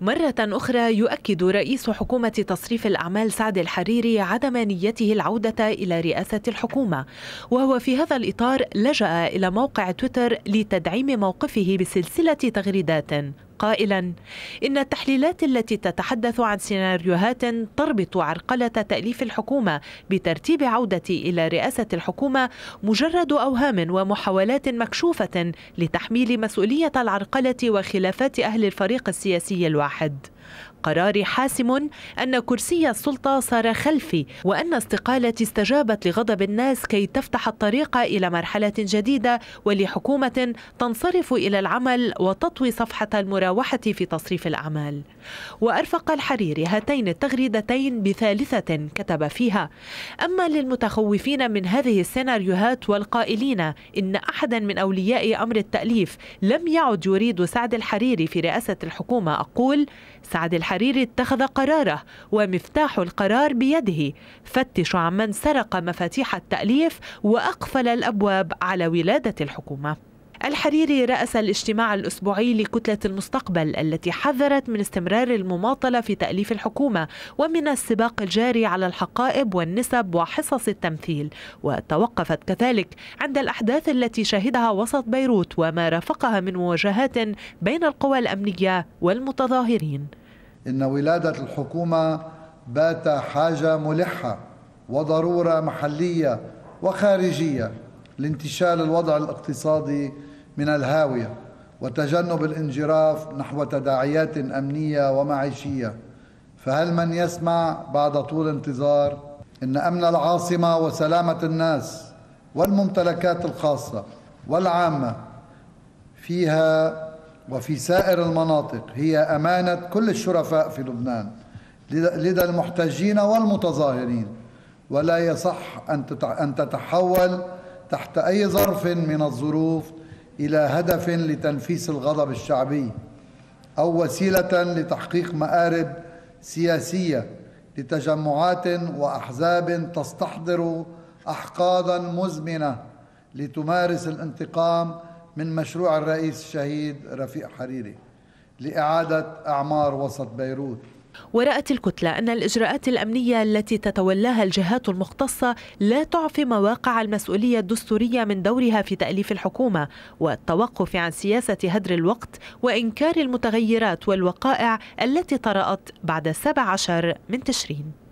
مرة أخرى يؤكد رئيس حكومة تصريف الأعمال سعد الحريري عدم نيته العودة إلى رئاسة الحكومة وهو في هذا الإطار لجأ إلى موقع تويتر لتدعيم موقفه بسلسلة تغريدات قائلا إن التحليلات التي تتحدث عن سيناريوهات تربط عرقلة تأليف الحكومة بترتيب عوده إلى رئاسة الحكومة مجرد أوهام ومحاولات مكشوفة لتحميل مسؤولية العرقلة وخلافات أهل الفريق السياسي الواحد القرار حاسم أن كرسي السلطة صار خلفي وأن استقالتي استجابت لغضب الناس كي تفتح الطريق إلى مرحلة جديدة ولحكومة تنصرف إلى العمل وتطوي صفحة المراوحة في تصريف الأعمال وأرفق الحريري هاتين التغريدتين بثالثة كتب فيها أما للمتخوفين من هذه السيناريوهات والقائلين إن أحدا من أولياء أمر التأليف لم يعد يريد سعد الحريري في رئاسة الحكومة أقول سعد الحريري الحريري اتخذ قراره ومفتاح القرار بيده فتش عمن سرق مفاتيح التأليف وأقفل الأبواب على ولادة الحكومة الحريري رأس الاجتماع الأسبوعي لكتلة المستقبل التي حذرت من استمرار المماطلة في تأليف الحكومة ومن السباق الجاري على الحقائب والنسب وحصص التمثيل وتوقفت كذلك عند الأحداث التي شهدها وسط بيروت وما رافقها من مواجهات بين القوى الأمنية والمتظاهرين إن ولادة الحكومة بات حاجة ملحة وضرورة محلية وخارجية لانتشال الوضع الاقتصادي من الهاوية وتجنب الانجراف نحو تداعيات أمنية ومعيشية فهل من يسمع بعد طول انتظار إن أمن العاصمة وسلامة الناس والممتلكات الخاصة والعامة فيها وفي سائر المناطق هي أمانة كل الشرفاء في لبنان لدى المحتجين والمتظاهرين ولا يصح أن تتحول تحت أي ظرف من الظروف إلى هدف لتنفيس الغضب الشعبي أو وسيلة لتحقيق مآرب سياسية لتجمعات وأحزاب تستحضر أحقادا مزمنة لتمارس الانتقام من مشروع الرئيس الشهيد رفيق حريري لإعادة أعمار وسط بيروت ورأت الكتلة أن الإجراءات الأمنية التي تتولاها الجهات المختصة لا تعفي مواقع المسؤولية الدستورية من دورها في تأليف الحكومة والتوقف عن سياسة هدر الوقت وإنكار المتغيرات والوقائع التي طرأت بعد 17 من تشرين